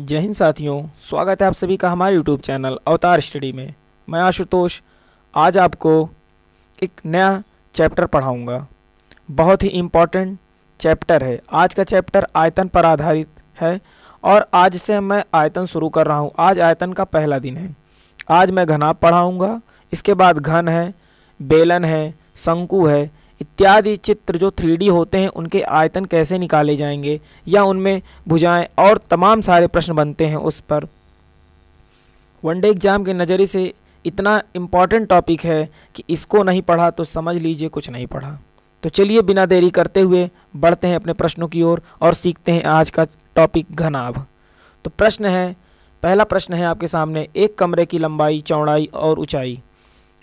जय हिंद साथियों स्वागत है आप सभी का हमारे यूट्यूब चैनल अवतार स्टडी में मैं आशुतोष आज आपको एक नया चैप्टर पढ़ाऊंगा बहुत ही इम्पॉर्टेंट चैप्टर है आज का चैप्टर आयतन पर आधारित है और आज से मैं आयतन शुरू कर रहा हूं आज आयतन का पहला दिन है आज मैं घना पढ़ाऊँगा इसके बाद घन है बेलन है शंकु है इत्यादि चित्र जो थ्री होते हैं उनके आयतन कैसे निकाले जाएंगे या उनमें भुजाएं और तमाम सारे प्रश्न बनते हैं उस पर वनडे एग्ज़ाम के नज़रिए से इतना इम्पॉर्टेंट टॉपिक है कि इसको नहीं पढ़ा तो समझ लीजिए कुछ नहीं पढ़ा तो चलिए बिना देरी करते हुए बढ़ते हैं अपने प्रश्नों की ओर और, और सीखते हैं आज का टॉपिक घनाभ तो प्रश्न है पहला प्रश्न है आपके सामने एक कमरे की लंबाई चौड़ाई और ऊंचाई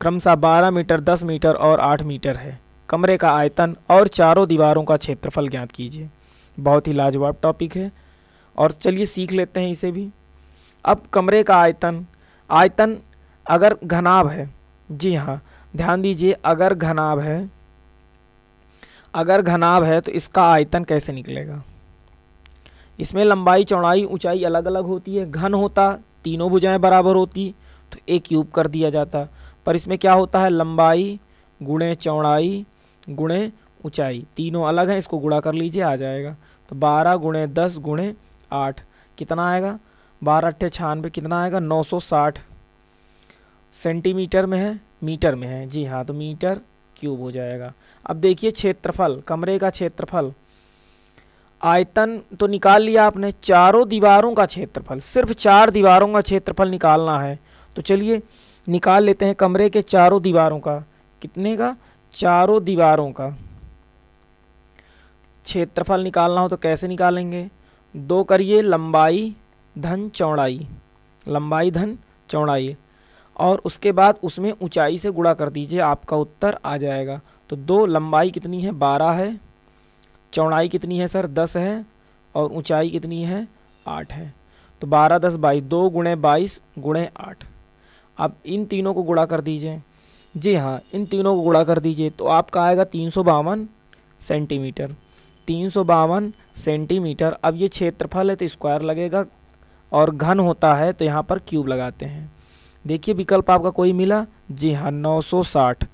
क्रमशः 12 मीटर 10 मीटर और 8 मीटर है कमरे का आयतन और चारों दीवारों का क्षेत्रफल ज्ञात कीजिए बहुत ही लाजवाब टॉपिक है और चलिए सीख लेते हैं इसे भी अब कमरे का आयतन आयतन अगर घनाभ है जी हाँ ध्यान दीजिए अगर घनाभ है अगर घनाभ है तो इसका आयतन कैसे निकलेगा इसमें लंबाई चौड़ाई ऊंचाई अलग अलग होती है घन होता तीनों भुजाएं बराबर होती तो एक क्यूब कर दिया जाता पर इसमें क्या होता है लंबाई गुणे चौड़ाई गुणे ऊंचाई तीनों अलग हैं इसको गुणा कर लीजिए आ जाएगा तो बारह गुणे दस गुणे आठ कितना आएगा बारह अट्ठे छानवे कितना आएगा नौ सौ साठ सेंटीमीटर में है मीटर में है जी हाँ तो मीटर क्यूब हो जाएगा अब देखिए क्षेत्रफल कमरे का क्षेत्रफल आयतन तो निकाल लिया आपने चारों दीवारों का क्षेत्रफल सिर्फ चार दीवारों का क्षेत्रफल निकालना है तो चलिए निकाल लेते हैं कमरे के चारों दीवारों का कितने का चारों दीवारों का क्षेत्रफल निकालना हो तो कैसे निकालेंगे दो करिए लंबाई धन चौड़ाई लंबाई धन चौड़ाई और उसके बाद उसमें ऊंचाई से गुणा कर दीजिए आपका उत्तर आ जाएगा तो दो लंबाई कितनी है बारह है चौड़ाई कितनी है सर दस है और ऊंचाई कितनी है आठ है तो बारह दस बाईस दो गुणे बाईस गुणे आठ अब इन तीनों को गुणा कर दीजिए जी हाँ इन तीनों को गुड़ा कर दीजिए तो आपका आएगा तीन सौ बावन सेंटीमीटर तीन सौ बावन सेंटीमीटर अब ये क्षेत्रफल है तो स्क्वायर लगेगा और घन होता है तो यहाँ पर क्यूब लगाते हैं देखिए विकल्प आपका कोई मिला जी हाँ नौ सौ साठ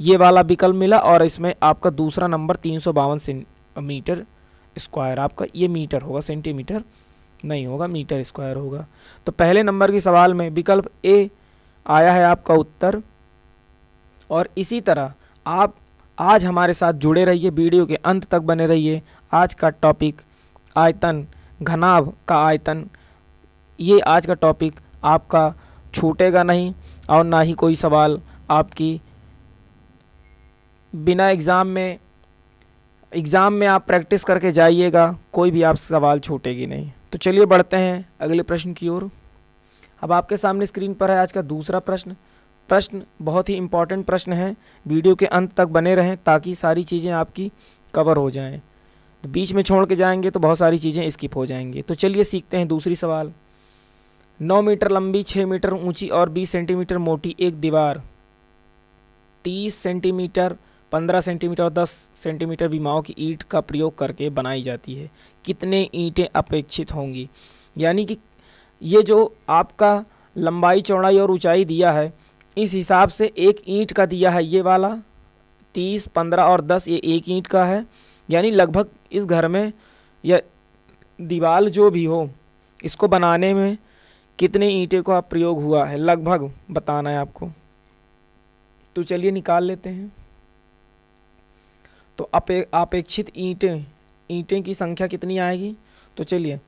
ये वाला विकल्प मिला और इसमें आपका दूसरा नंबर तीन सौ बावन मीटर स्क्वायर आपका ये मीटर होगा सेंटीमीटर नहीं होगा मीटर स्क्वायर होगा तो पहले नंबर के सवाल में विकल्प ए आया है आपका उत्तर और इसी तरह आप आज हमारे साथ जुड़े रहिए वीडियो के अंत तक बने रहिए आज का टॉपिक आयतन घनाभ का आयतन ये आज का टॉपिक आपका छूटेगा नहीं और ना ही कोई सवाल आपकी बिना एग्ज़ाम में एग्ज़ाम में आप प्रैक्टिस करके जाइएगा कोई भी आप सवाल छूटेगी नहीं तो चलिए बढ़ते हैं अगले प्रश्न की ओर अब आपके सामने स्क्रीन पर है आज का दूसरा प्रश्न प्रश्न बहुत ही इम्पॉर्टेंट प्रश्न हैं वीडियो के अंत तक बने रहें ताकि सारी चीज़ें आपकी कवर हो जाएँ तो बीच में छोड़ के जाएंगे तो बहुत सारी चीज़ें स्किप हो जाएंगी तो चलिए सीखते हैं दूसरी सवाल नौ मीटर लंबी छः मीटर ऊंची और बीस सेंटीमीटर मोटी एक दीवार तीस सेंटीमीटर पंद्रह सेंटीमीटर और दस सेंटीमीटर बीमाओं की ईंट का प्रयोग करके बनाई जाती है कितने ईंटें अपेक्षित होंगी यानी कि ये जो आपका लंबाई चौड़ाई और ऊंचाई दिया है इस हिसाब से एक ईंट का दिया है ये वाला तीस पंद्रह और दस ये एक ईंट का है यानी लगभग इस घर में या दीवार जो भी हो इसको बनाने में कितने ईंटे का प्रयोग हुआ है लगभग बताना है आपको तो चलिए निकाल लेते हैं तो अपे अपेक्षित ईंटें ईंटें की संख्या कितनी आएगी तो चलिए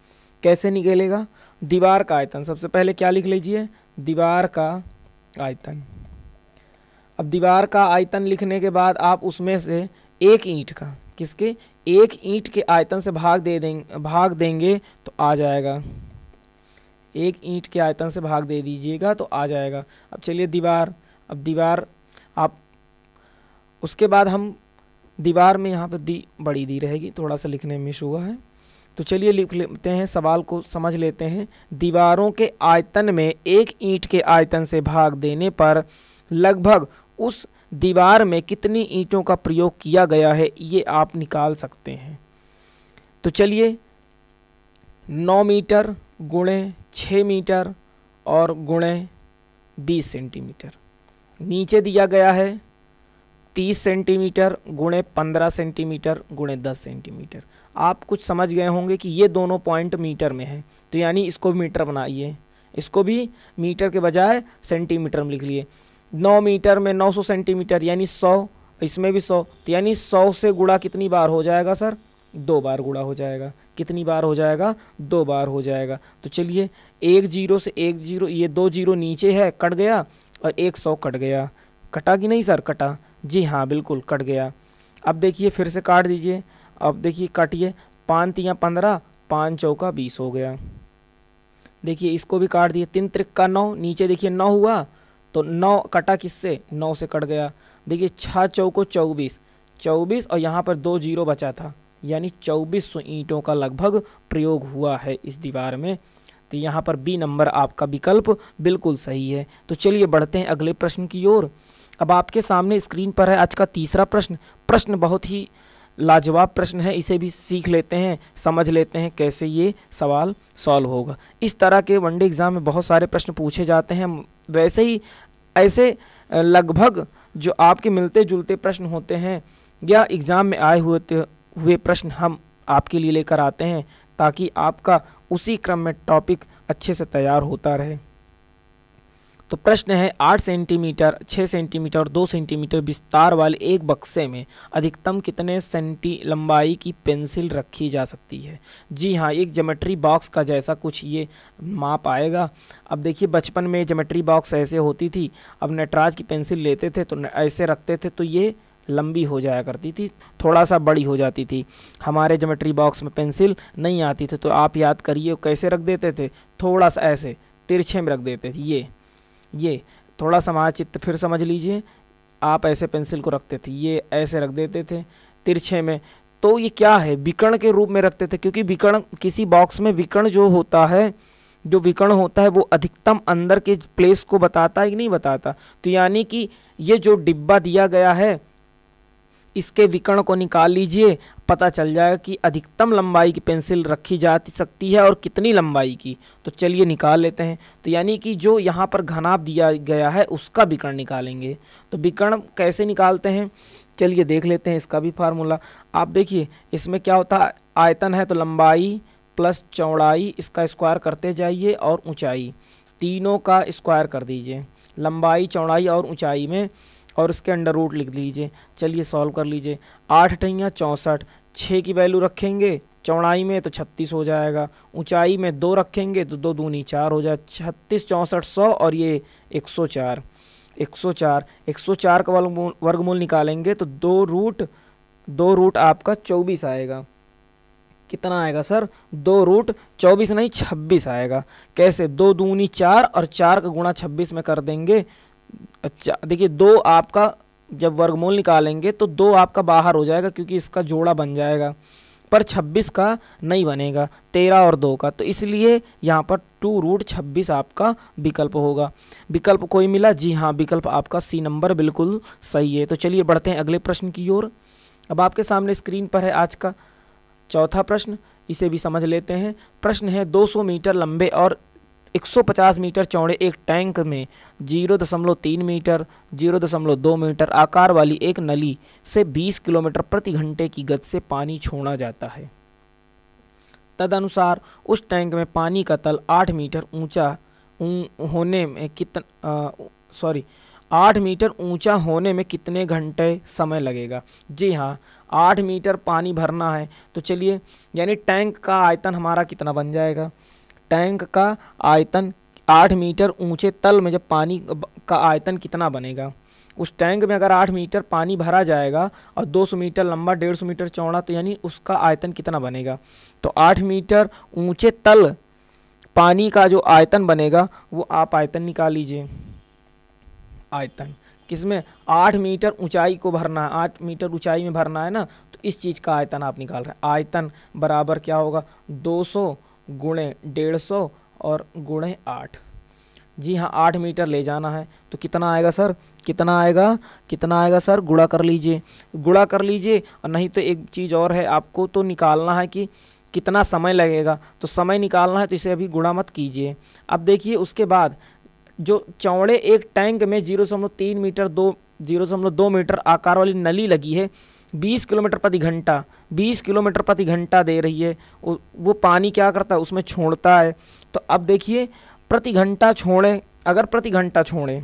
कैसे निकलेगा दीवार का आयतन सबसे पहले क्या लिख लीजिए दीवार का आयतन अब दीवार का आयतन लिखने के बाद आप उसमें से एक ईंट का किसके एक ईंट के आयतन से भाग दे देंगे भाग देंगे तो आ जाएगा एक ईंट के आयतन से भाग दे दीजिएगा तो आ जाएगा अब चलिए दीवार अब दीवार आप उसके बाद हम दीवार में यहाँ पर दी बड़ी दी रहेगी थोड़ा सा लिखने में मिस हुआ है तो चलिए लिख लेते हैं सवाल को समझ लेते हैं दीवारों के आयतन में एक ईंट के आयतन से भाग देने पर लगभग उस दीवार में कितनी ईंटों का प्रयोग किया गया है ये आप निकाल सकते हैं तो चलिए नौ मीटर गुणे छः मीटर और गुणे बीस सेंटीमीटर नीचे दिया गया है तीस सेंटीमीटर गुणे पंद्रह सेंटीमीटर गुणे दस सेंटीमीटर आप कुछ समझ गए होंगे कि ये दोनों पॉइंट मीटर में हैं तो यानी इसको भी मीटर बनाइए इसको भी मीटर के बजाय सेंटीमीटर में लिख लिए नौ मीटर में नौ सौ सेंटीमीटर यानी सौ इसमें भी सौ तो यानी सौ से गुड़ा कितनी बार हो जाएगा सर दो बार गुड़ा हो जाएगा कितनी बार हो जाएगा दो बार हो जाएगा तो चलिए एक जीरो से एक जीरो ये दो जीरो नीचे है कट गया और एक सौ कट गया कटा कि नहीं सर कटा जी हाँ बिल्कुल कट गया अब देखिए फिर से काट दीजिए अब देखिए काटिए पाँच तियाँ पंद्रह पाँच चौका बीस हो गया देखिए इसको भी काट दिए तीन त्रिक का नौ नीचे देखिए नौ हुआ तो नौ कटा किससे नौ से कट गया देखिए छः चौको चौबीस चौबीस और यहाँ पर दो जीरो बचा था यानी चौबीस सौ ईंटों का लगभग प्रयोग हुआ है इस दीवार में तो यहाँ पर बी नंबर आपका विकल्प बिल्कुल सही है तो चलिए बढ़ते हैं अगले प्रश्न की ओर अब आपके सामने स्क्रीन पर है आज का तीसरा प्रश्न प्रश्न बहुत ही लाजवाब प्रश्न है इसे भी सीख लेते हैं समझ लेते हैं कैसे ये सवाल सॉल्व होगा इस तरह के वनडे एग्ज़ाम में बहुत सारे प्रश्न पूछे जाते हैं वैसे ही ऐसे लगभग जो आपके मिलते जुलते प्रश्न होते हैं या एग्ज़ाम में आए हुए हुए प्रश्न हम आपके लिए लेकर आते हैं ताकि आपका उसी क्रम में टॉपिक अच्छे से तैयार होता रहे तो प्रश्न है आठ सेंटीमीटर छः सेंटीमीटर और दो सेंटीमीटर विस्तार वाले एक बक्से में अधिकतम कितने सेंटी लंबाई की पेंसिल रखी जा सकती है जी हाँ एक जोमेट्री बॉक्स का जैसा कुछ ये माप आएगा अब देखिए बचपन में जोमेट्री बॉक्स ऐसे होती थी अब नटराज की पेंसिल लेते थे तो ऐसे रखते थे तो ये लंबी हो जाया करती थी थोड़ा सा बड़ी हो जाती थी हमारे जोमेट्री बॉक्स में पेंसिल नहीं आती थी तो आप याद करिए कैसे रख देते थे थोड़ा सा ऐसे तिरछे में रख देते थे ये ये थोड़ा समाचित्र फिर समझ लीजिए आप ऐसे पेंसिल को रखते थे ये ऐसे रख देते थे तिरछे में तो ये क्या है विकर्ण के रूप में रखते थे क्योंकि विकर्ण किसी बॉक्स में विकर्ण जो होता है जो विकर्ण होता है वो अधिकतम अंदर के प्लेस को बताता है कि नहीं बताता तो यानी कि ये जो डिब्बा दिया गया है इसके विकर्ण को निकाल लीजिए पता चल जाएगा कि अधिकतम लंबाई की पेंसिल रखी जा सकती है और कितनी लंबाई की तो चलिए निकाल लेते हैं तो यानी कि जो यहाँ पर घनाभ दिया गया है उसका विकर्ण निकालेंगे तो विकर्ण कैसे निकालते हैं चलिए देख लेते हैं इसका भी फार्मूला आप देखिए इसमें क्या होता है आयतन है तो लंबाई प्लस चौड़ाई इसका स्क्वायर करते जाइए और ऊँचाई तीनों का स्क्वायर कर दीजिए लंबाई चौड़ाई और ऊँचाई में और उसके अंडर रूट लिख लीजिए चलिए सॉल्व कर लीजिए आठ अठैया चौंसठ छः की वैल्यू रखेंगे चौड़ाई में तो छत्तीस हो जाएगा ऊंचाई में दो रखेंगे तो दो दूनी चार हो जाए छत्तीस चौंसठ सौ और ये एक सौ चार एक सौ चार एक सौ चार का वर्गमूल वर्गमूल निकालेंगे तो दो रूट दो रूट आपका चौबीस आएगा कितना आएगा सर दो रूट चौबीस नहीं छब्बीस आएगा कैसे दो दूनी चार और चार का गुणा छब्बीस में कर देंगे अच्छा देखिए दो आपका जब वर्गमूल निकालेंगे तो दो आपका बाहर हो जाएगा क्योंकि इसका जोड़ा बन जाएगा पर 26 का नहीं बनेगा 13 और 2 का तो इसलिए यहाँ पर टू रूट छब्बीस आपका विकल्प होगा विकल्प कोई मिला जी हाँ विकल्प आपका सी नंबर बिल्कुल सही है तो चलिए बढ़ते हैं अगले प्रश्न की ओर अब आपके सामने स्क्रीन पर है आज का चौथा प्रश्न इसे भी समझ लेते हैं प्रश्न है 200 मीटर लंबे और 150 मीटर चौड़े एक टैंक में 0.3 मीटर 0.2 मीटर आकार वाली एक नली से 20 किलोमीटर प्रति घंटे की गति से पानी छोड़ा जाता है तदनुसार उस टैंक में पानी का तल 8 मीटर ऊंचा होने में कितना सॉरी आठ मीटर ऊंचा होने में कितने घंटे समय लगेगा जी हाँ आठ मीटर पानी भरना है तो चलिए यानी टैंक का आयतन हमारा कितना बन जाएगा टैंक का आयतन आठ मीटर ऊंचे तल में जब पानी का आयतन कितना बनेगा उस टैंक में अगर आठ मीटर पानी भरा जाएगा और दो सौ मीटर लंबा डेढ़ सौ मीटर चौड़ा तो यानी उसका आयतन कितना बनेगा तो आठ मीटर ऊंचे तल पानी का जो आयतन बनेगा वो आप आयतन निकाल लीजिए आयतन किसमें आठ मीटर ऊंचाई को भरना है आठ मीटर ऊंचाई में भरना है ना तो इस चीज़ का आयतन आप निकाल रहे हैं आयतन बराबर क्या होगा दो सौ गुणे डेढ़ सौ और गुणे आठ जी हाँ आठ मीटर ले जाना है तो कितना आएगा सर कितना आएगा कितना आएगा सर गुड़ा कर लीजिए गुड़ा कर लीजिए और नहीं तो एक चीज़ और है आपको तो निकालना है कि कितना समय लगेगा तो समय निकालना है तो इसे अभी गुड़ा मत कीजिए अब देखिए उसके बाद जो चौड़े एक टैंक में जीरो मीटर दो जीरो मीटर आकार वाली नली लगी है 20 किलोमीटर प्रति घंटा 20 किलोमीटर प्रति घंटा दे रही है वो पानी क्या करता है उसमें छोड़ता है तो अब देखिए प्रति घंटा छोड़ें अगर प्रति घंटा छोड़ें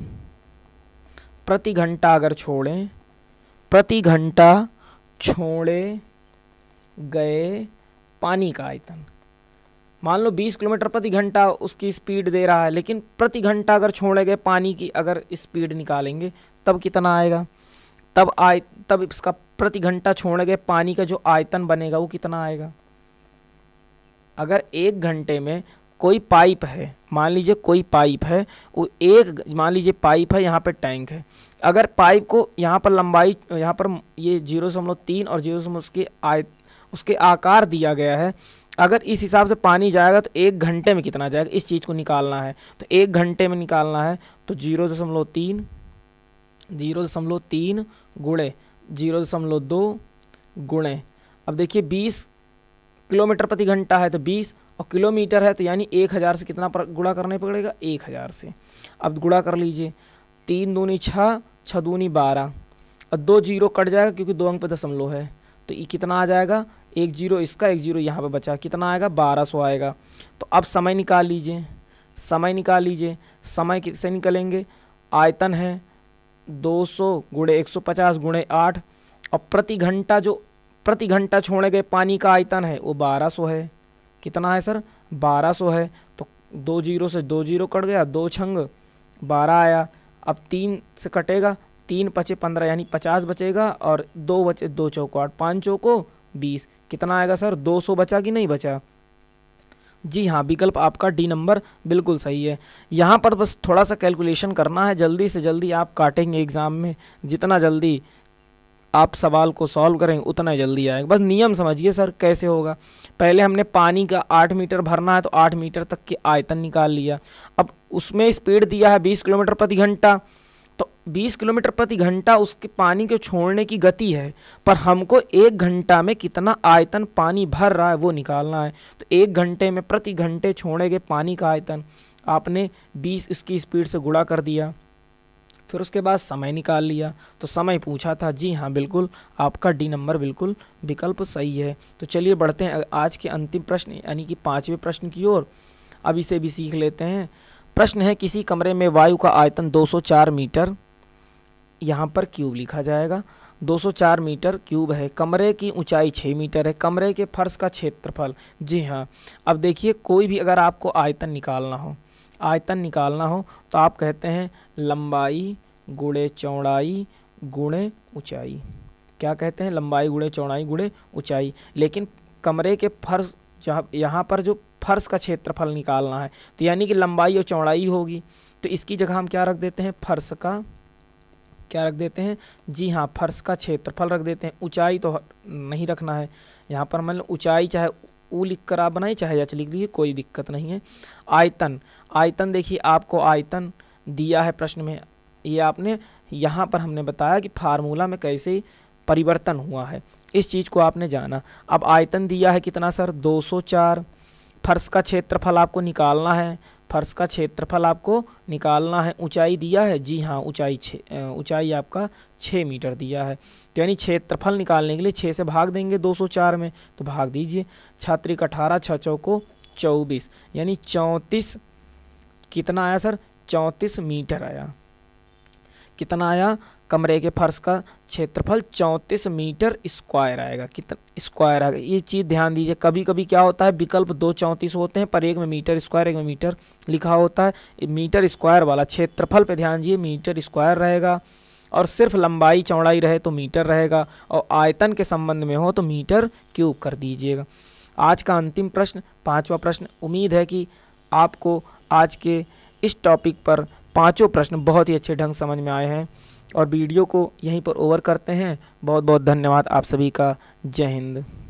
प्रति घंटा अगर छोड़ें प्रति घंटा छोड़े गए पानी का आयतन मान लो 20 किलोमीटर प्रति घंटा उसकी स्पीड दे रहा है लेकिन प्रति घंटा अगर छोड़े गए पानी की अगर स्पीड निकालेंगे तब कितना आएगा तब आए तब इसका प्रति घंटा छोड़ गए पानी का जो आयतन बनेगा वो कितना आएगा अगर एक घंटे में कोई पाइप है मान लीजिए कोई पाइप है वो एक मान लीजिए पाइप है यहाँ पर टैंक है अगर पाइप को यहाँ पर लंबाई यहाँ पर ये जीरो दशमलव तीन और जीरो दशमलव उसके आय उसके आकार दिया गया है अगर इस हिसाब से पानी जाएगा तो एक घंटे में कितना जाएगा इस चीज़ को निकालना है तो एक घंटे में निकालना है तो जीरो दशमलव तीन जीरो दशमलव तीन गुड़े जीरो दशमलव दो गुणे अब देखिए बीस किलोमीटर प्रति घंटा है तो बीस और किलोमीटर है तो यानी एक हज़ार से कितना पर गुणा करने पड़ेगा एक हज़ार से अब गुणा कर लीजिए तीन दूनी छः छः दूनी बारह और दो जीरो कट जाएगा क्योंकि दो अंक पर दशमलव है तो ये कितना आ जाएगा एक जीरो इसका एक जीरो यहाँ पे बचा कितना आएगा बारह सौ आएगा तो अब समय निकाल लीजिए समय निकाल लीजिए समय किससे निकलेंगे आयतन है दो सौ गुणे एक सौ पचास गुणे आठ और प्रति घंटा जो प्रति घंटा छोड़े गए पानी का आयतन है वो बारह सौ है कितना है सर बारह सौ है तो दो जीरो से दो जीरो कट गया दो छंग बारह आया अब तीन से कटेगा तीन पचे पंद्रह यानी पचास बचेगा और दो बचे दो चौको आठ पाँच चौको बीस कितना आएगा सर दो सौ बचा कि नहीं बचा जी हाँ विकल्प आपका डी नंबर बिल्कुल सही है यहाँ पर बस थोड़ा सा कैलकुलेशन करना है जल्दी से जल्दी आप काटेंगे एग्ज़ाम में जितना जल्दी आप सवाल को सॉल्व करेंगे उतना जल्दी आएगा बस नियम समझिए सर कैसे होगा पहले हमने पानी का आठ मीटर भरना है तो आठ मीटर तक की आयतन निकाल लिया अब उसमें स्पीड दिया है बीस किलोमीटर प्रति घंटा 20 किलोमीटर प्रति घंटा उसके पानी के छोड़ने की गति है पर हमको एक घंटा में कितना आयतन पानी भर रहा है वो निकालना है तो एक घंटे में प्रति घंटे छोड़े गए पानी का आयतन आपने 20 इसकी स्पीड से गुड़ा कर दिया फिर उसके बाद समय निकाल लिया तो समय पूछा था जी हाँ बिल्कुल आपका डी नंबर बिल्कुल विकल्प सही है तो चलिए बढ़ते हैं आज के अंतिम प्रश्न यानी कि पाँचवें प्रश्न की ओर अब इसे भी सीख लेते हैं प्रश्न है किसी कमरे में वायु का आयतन 204 मीटर यहाँ पर क्यूब लिखा जाएगा 204 मीटर क्यूब है कमरे की ऊंचाई 6 मीटर है कमरे के फर्श का क्षेत्रफल जी हाँ अब देखिए कोई भी अगर आपको आयतन निकालना हो आयतन निकालना हो तो आप कहते हैं लंबाई गुड़े चौड़ाई गुड़े ऊंचाई क्या कहते हैं लंबाई गुड़े चौड़ाई गुड़े ऊंचाई लेकिन कमरे के फर्श जहाँ यहाँ पर जो फर्श का क्षेत्रफल निकालना है तो यानी कि लंबाई और चौड़ाई होगी तो इसकी जगह हम क्या रख देते हैं फर्श का क्या रख देते हैं जी हाँ फर्श का क्षेत्रफल रख देते हैं ऊंचाई तो नहीं रखना है यहाँ पर मतलब ऊंचाई चाहे ऊ लिख कर आप बनाए चाहे अच लिख दीजिए कोई दिक्कत नहीं है आयतन आयतन देखिए आपको आयतन दिया है प्रश्न में ये आपने यहाँ पर हमने बताया कि फार्मूला में कैसे परिवर्तन हुआ है इस चीज़ को आपने जाना अब आयतन दिया है कितना सर 204 फर्श का क्षेत्रफल आपको निकालना है फर्श का क्षेत्रफल आपको निकालना है ऊंचाई दिया है जी हाँ ऊंचाई छः ऊंचाई आपका छः मीटर दिया है तो यानी क्षेत्रफल निकालने के लिए छः से भाग देंगे 204 में तो भाग दीजिए छात्रिक अठारह छः चौको चौबीस यानी चौंतीस कितना आया सर चौंतीस मीटर आया कितना आया कमरे के फर्श का क्षेत्रफल चौंतीस मीटर स्क्वायर आएगा कितना स्क्वायर आएगा ये चीज़ ध्यान दीजिए कभी कभी क्या होता है विकल्प दो चौंतीस होते हैं पर एक में मीटर स्क्वायर एक में मीटर लिखा होता है मीटर स्क्वायर वाला क्षेत्रफल पे ध्यान दीजिए मीटर स्क्वायर रहेगा और सिर्फ लंबाई चौड़ाई रहे तो मीटर रहेगा और आयतन के संबंध में हो तो मीटर क्यूब कर दीजिएगा आज का अंतिम प्रश्न पाँचवा प्रश्न उम्मीद है कि आपको आज के इस टॉपिक पर पाँचों प्रश्न बहुत ही अच्छे ढंग समझ में आए हैं और वीडियो को यहीं पर ओवर करते हैं बहुत बहुत धन्यवाद आप सभी का जय हिंद